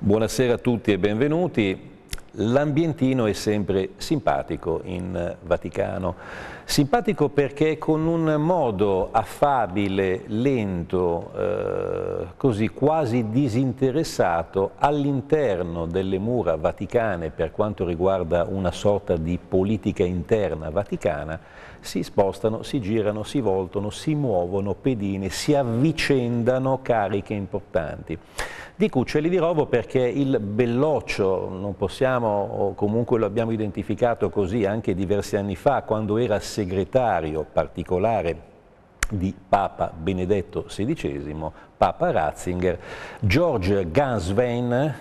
Buonasera a tutti e benvenuti l'ambientino è sempre simpatico in eh, Vaticano. Simpatico perché con un modo affabile, lento, eh, così quasi disinteressato all'interno delle mura vaticane per quanto riguarda una sorta di politica interna vaticana, si spostano, si girano, si voltano, si muovono pedine, si avvicendano cariche importanti. Di Cuccelli di Rovo perché il belloccio, non possiamo sappiamo, o comunque lo abbiamo identificato così anche diversi anni fa, quando era segretario particolare di Papa Benedetto XVI, Papa Ratzinger, George Ganswein,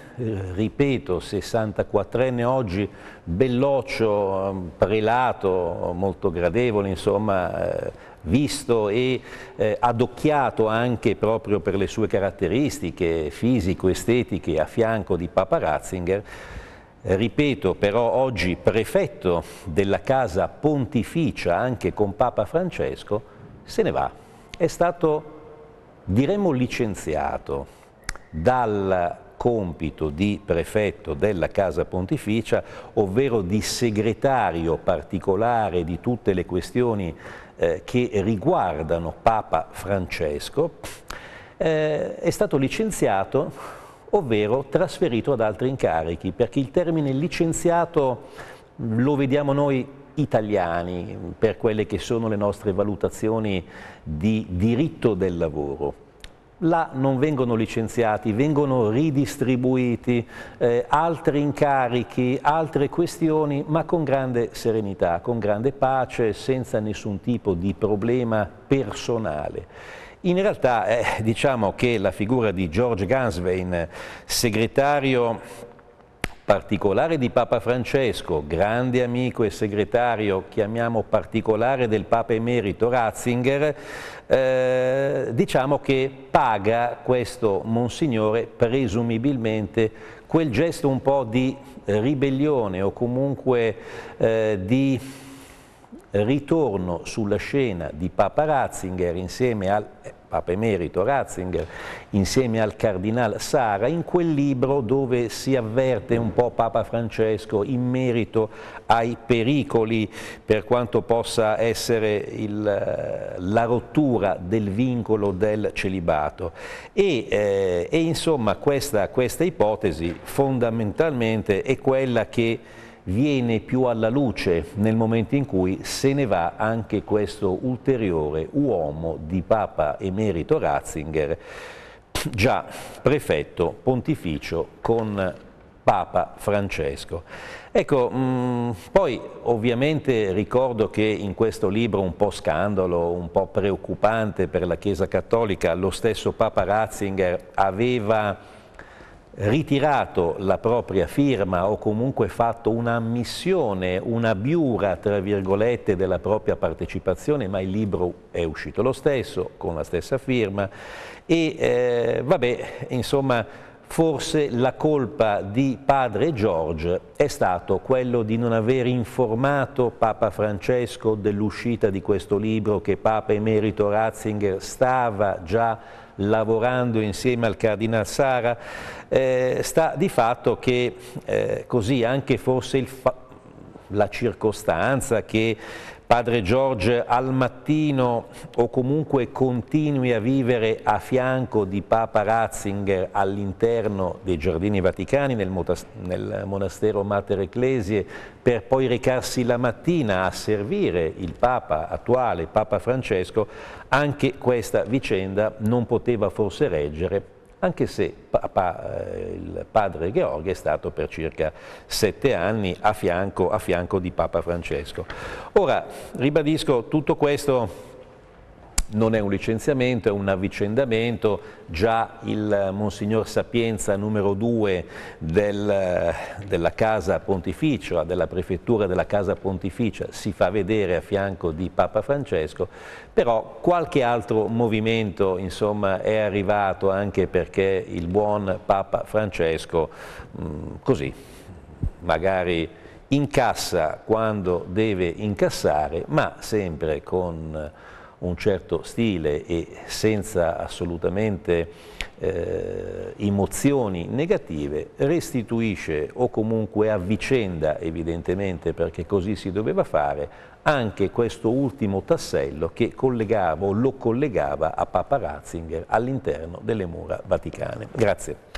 ripeto, 64enne oggi, belloccio, ehm, prelato, molto gradevole, insomma, eh, visto e eh, adocchiato anche proprio per le sue caratteristiche fisico-estetiche a fianco di Papa Ratzinger, ripeto, però oggi prefetto della casa pontificia anche con Papa Francesco, se ne va. È stato, diremmo, licenziato dal compito di prefetto della Casa Pontificia, ovvero di segretario particolare di tutte le questioni eh, che riguardano Papa Francesco, eh, è stato licenziato ovvero trasferito ad altri incarichi, perché il termine licenziato lo vediamo noi italiani per quelle che sono le nostre valutazioni di diritto del lavoro. Là non vengono licenziati, vengono ridistribuiti eh, altri incarichi, altre questioni, ma con grande serenità, con grande pace, senza nessun tipo di problema personale. In realtà eh, diciamo che la figura di George Ganswein, segretario particolare di Papa Francesco, grande amico e segretario, chiamiamo particolare del Papa Emerito Ratzinger, eh, diciamo che paga questo Monsignore presumibilmente quel gesto un po' di ribellione o comunque eh, di ritorno sulla scena di Papa Ratzinger insieme al eh, Papa Emerito Ratzinger, insieme al Cardinale Sara, in quel libro dove si avverte un po' Papa Francesco in merito ai pericoli per quanto possa essere il, eh, la rottura del vincolo del celibato. E, eh, e insomma questa, questa ipotesi fondamentalmente è quella che viene più alla luce nel momento in cui se ne va anche questo ulteriore uomo di Papa Emerito Ratzinger, già prefetto pontificio con Papa Francesco. Ecco, mh, mm, poi ovviamente ricordo che in questo libro un po' scandalo, un po' preoccupante per la Chiesa Cattolica, lo stesso Papa Ratzinger aveva ritirato la propria firma o comunque fatto un'ammissione, una biura, tra virgolette, della propria partecipazione, ma il libro è uscito lo stesso, con la stessa firma. E eh, vabbè, insomma forse la colpa di padre George è stato quello di non aver informato Papa Francesco dell'uscita di questo libro che Papa Emerito Ratzinger stava già lavorando insieme al Cardinal Sara, eh, sta di fatto che eh, così anche forse il fa la circostanza che Padre George al mattino o comunque continui a vivere a fianco di Papa Ratzinger all'interno dei Giardini Vaticani nel, nel, monastero Mater Ecclesie per poi recarsi la mattina a servire il Papa attuale, Papa Francesco, anche questa vicenda non poteva forse reggere anche se pa pa eh, il padre Gheorghe è stato per circa sette anni a fianco, a fianco di Papa Francesco. Ora, ribadisco, tutto questo non è un licenziamento, è un avvicendamento, già il Monsignor Sapienza numero 2 del, della Casa Pontificia, della Prefettura della Casa Pontificia, si fa vedere a fianco di Papa Francesco, però qualche altro movimento insomma, è arrivato anche perché il buon Papa Francesco, mh, mm, così, magari incassa quando deve incassare, ma sempre con un certo stile e senza assolutamente eh, emozioni negative, restituisce o comunque avvicenda, evidentemente perché così si doveva fare, anche questo ultimo tassello che collegava o lo collegava a Papa Ratzinger all'interno delle mura vaticane. Grazie.